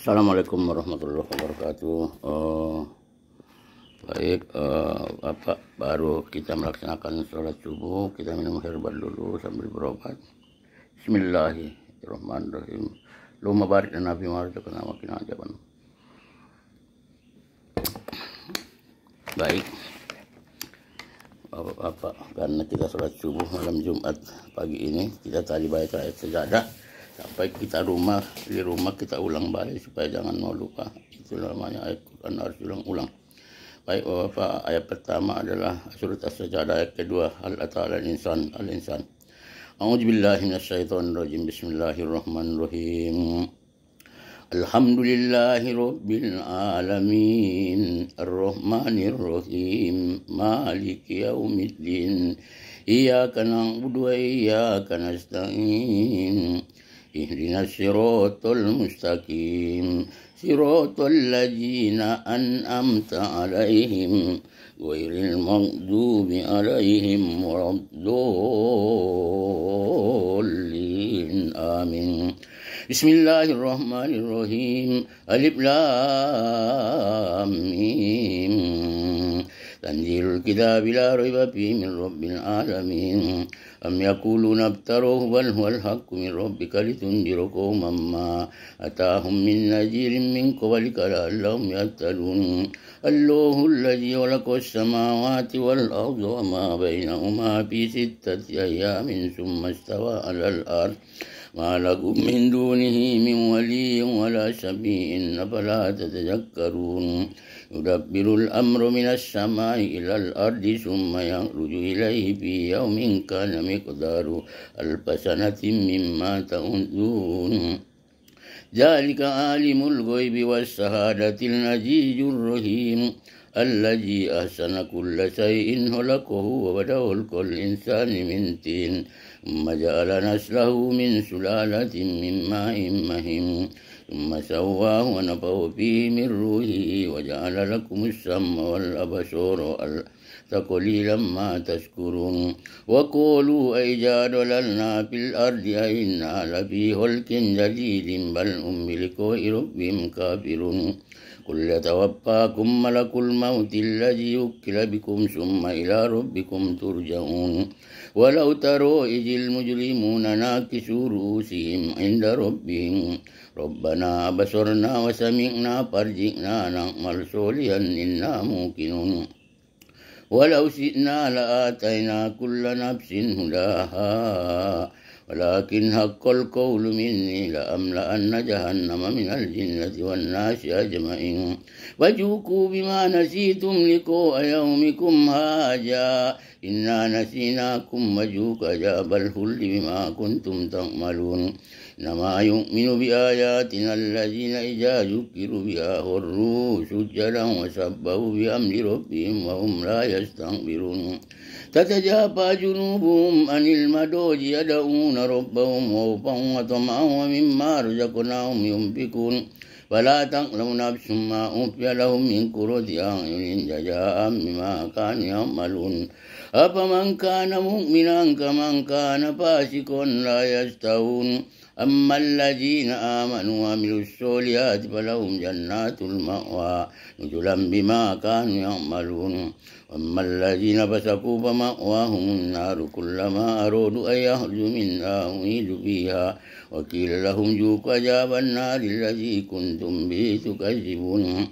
Assalamualaikum warahmatullahi wabarakatuh. Uh, baik, uh, baru kita melaksanakan sholat subuh, kita minum herbal dulu sambil berobat. Bismillahirrahmanirrahim. Luma barik dan Nabi Muhammad kena makin ajaban. Baik, Bapak-bapak, karena kita sholat subuh malam Jumat pagi ini, kita tadi baik ayat sejadah baik kita rumah di rumah kita ulang balik supaya jangan mau lupa itu namanya ayat Quran harus ulang-ulang baik Bapak ayat pertama adalah surat as-sajdah ayat kedua al atala insan al insan A'udzu billahi minasyaitonir rajim bismillahirrahmanirrahim Alhamdulillahi rabbil alamin arrahmanir rahim maliki yaumiddin iyyaka na'budu wa iyyaka nasta'in اهدنا الصراط المستقيم صراط الذين أنأمت عليهم غير المغضوب عليهم ولا الضالين آمين بسم الله الرحمن الرحيم ألف لام الكتاب لا ريب فيه من رب العالمين أم يقولون افتروه بل هو الحق من ربك لتنذر قوما ما أتاهم من نذير من قبلك لعلهم يهتدون الله الذي خلق السماوات والأرض وما بينهما في ستة أيام ثم استوى على الأرض ما لكم من دونه من ولي ولا شفيع فلا تتذكرون يدبر الأمر من السماء إلى الأرض ثم يخرج إليه في يوم كان مقدار ألف سنة مما تؤذون ذلك عالم الغيب والشهادة النجيج الرحيم الذي أحسن كل شيء خلقه وبدأ خلق الإنسان من تين ثم جعل نسله من سلالة من ماء مهين ثم سواه ونفخ فيه من روحه وجعل لكم السمع والأبصار فقليلا ما تشكرون وقولوا أيجاد لنا في الأرض أئنا لفي خلق جديد بل هم بلقاء ربهم كافرون قل يتوفاكم ملك الموت الذي يوكل بكم ثم إلى ربكم ترجعون ولو تروا إذ المجرمون ناكسوا رؤوسهم عند ربهم ربنا بصرنا وسمعنا فارجئنا نعمل صالحا إنا موقنون ولو شئنا لآتينا كل نفس هداها ولكن حق القول مني لأملأن جهنم من الجنة والناس أجمعين وجوكوا بما نسيتم لقاء يومكم هاجا إنا نسيناكم وجوك جاب الهل بما كنتم تعملون إنما يؤمن بآياتنا الذين إذا ذكروا بها خروا سجدا وسبوا بأمر ربهم وهم لا يستنكرون تتجافى جنوبهم عن المدوج يدعون ربهم خوفا وطمعا ومما رزقناهم ينفقون فلا تقلوا نفس ما أوفي لهم من كرة أعين جزاء بما كانوا يعملون أفمن كان مؤمنا كمن كان فاسقا لا يستوون أما الذين آمنوا وعملوا الصالحات فلهم جنات المأوى نزلا بما كانوا يعملون وأما الذين فسقوا فمأواهم النار كلما أرادوا أن يخرجوا منها أعيدوا فيها وقيل لهم ذوقوا عذاب النار الذي كنتم به تكذبون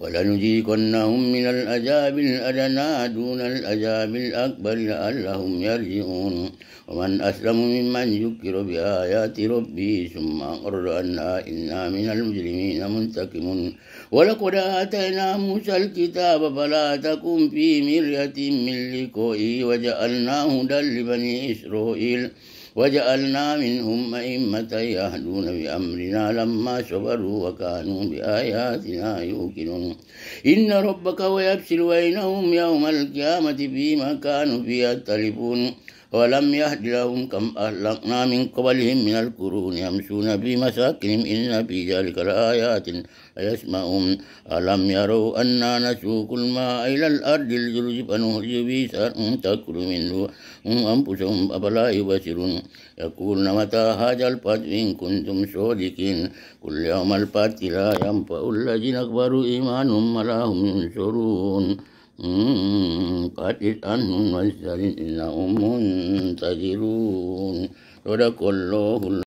ولنذيقنهم من العذاب الأدنى دون العذاب الأكبر لعلهم يرجعون ومن أسلم ممن ذكر بآيات ربي ثم أقر أنا إنا من المجرمين منتقمون ولقد آتينا موسى الكتاب فلا تكن في مرية من لقائه وجعلناه هدى لبني إسرائيل وجعلنا منهم أئمة يهدون بأمرنا لما صبروا وكانوا بآياتنا يوقنون إن ربك ويبسل بينهم يوم القيامة فيما كانوا فيه يختلفون ولم يهد لهم كم أهلكنا من قبلهم من القرون يمشون في مساكنهم إن في ذلك لآيات يسمعون ألم يروا أنا نسوق الماء إلى الأرض الجرز فنهري به سرهم تأكل منه أنفسهم أفلا يبصرون يقولون متى هذا الفتح إن كنتم صادقين كل يوم الفتح لا ينفع الذين أكبروا إيمانهم ولا هم ينصرون قد أنهم منزلين إنهم منتظرون صدق الله